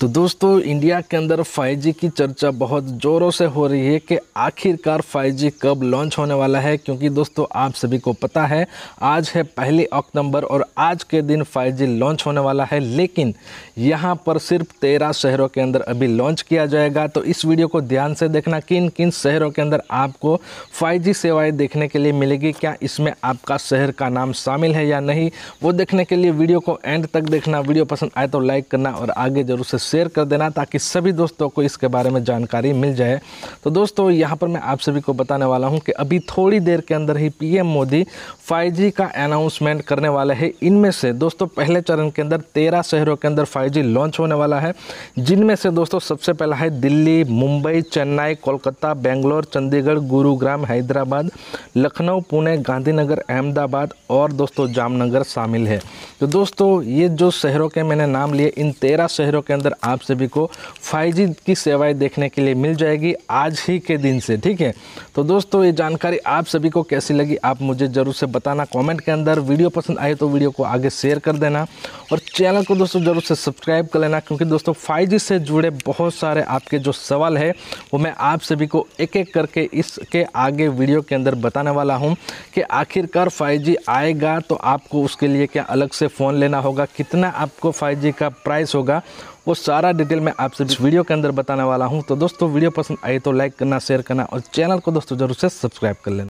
तो दोस्तों इंडिया के अंदर 5G की चर्चा बहुत ज़ोरों से हो रही है कि आखिरकार 5G कब लॉन्च होने वाला है क्योंकि दोस्तों आप सभी को पता है आज है पहली अक्टूबर और आज के दिन 5G लॉन्च होने वाला है लेकिन यहाँ पर सिर्फ 13 शहरों के अंदर अभी लॉन्च किया जाएगा तो इस वीडियो को ध्यान से देखना किन किन शहरों के अंदर आपको फाइव सेवाएँ देखने के लिए मिलेगी क्या इसमें आपका शहर का नाम शामिल है या नहीं वो देखने के लिए वीडियो को एंड तक देखना वीडियो पसंद आए तो लाइक करना और आगे जरूर से शेयर कर देना ताकि सभी दोस्तों को इसके बारे में जानकारी मिल जाए तो दोस्तों यहाँ पर मैं आप सभी को बताने वाला हूँ कि अभी थोड़ी देर के अंदर ही पीएम मोदी 5G का अनाउंसमेंट करने वाले हैं इनमें से दोस्तों पहले चरण के अंदर तेरह शहरों के अंदर फाइव लॉन्च होने वाला है जिनमें से दोस्तों सबसे पहला है दिल्ली मुंबई चेन्नई कोलकाता बेंगलोर चंडीगढ़ गुरुग्राम हैदराबाद लखनऊ पुणे गांधीनगर अहमदाबाद और दोस्तों जामनगर शामिल है तो दोस्तों ये जो शहरों के मैंने नाम लिए इन तेरह शहरों के अंदर आप सभी को फाइव की सेवाएं देखने के लिए मिल जाएगी आज ही के दिन से ठीक है तो दोस्तों ये जानकारी आप सभी को कैसी लगी आप मुझे ज़रूर से बताना कॉमेंट के अंदर वीडियो पसंद आए तो वीडियो को आगे शेयर कर देना और चैनल को दोस्तों ज़रूर से सब्सक्राइब कर लेना क्योंकि दोस्तों फाइव से जुड़े बहुत सारे आपके जो सवाल है वो मैं आप सभी को एक एक करके इसके आगे वीडियो के अंदर बताने वाला हूँ कि आखिरकार फाइव आएगा तो आपको उसके लिए क्या अलग से फ़ोन लेना होगा कितना आपको फाइव का प्राइस होगा वो सारा डिटेल मैं आपसे वीडियो के अंदर बताने वाला हूँ तो दोस्तों वीडियो पसंद आई तो लाइक करना शेयर करना और चैनल को दोस्तों जरूर से सब्सक्राइब कर लेना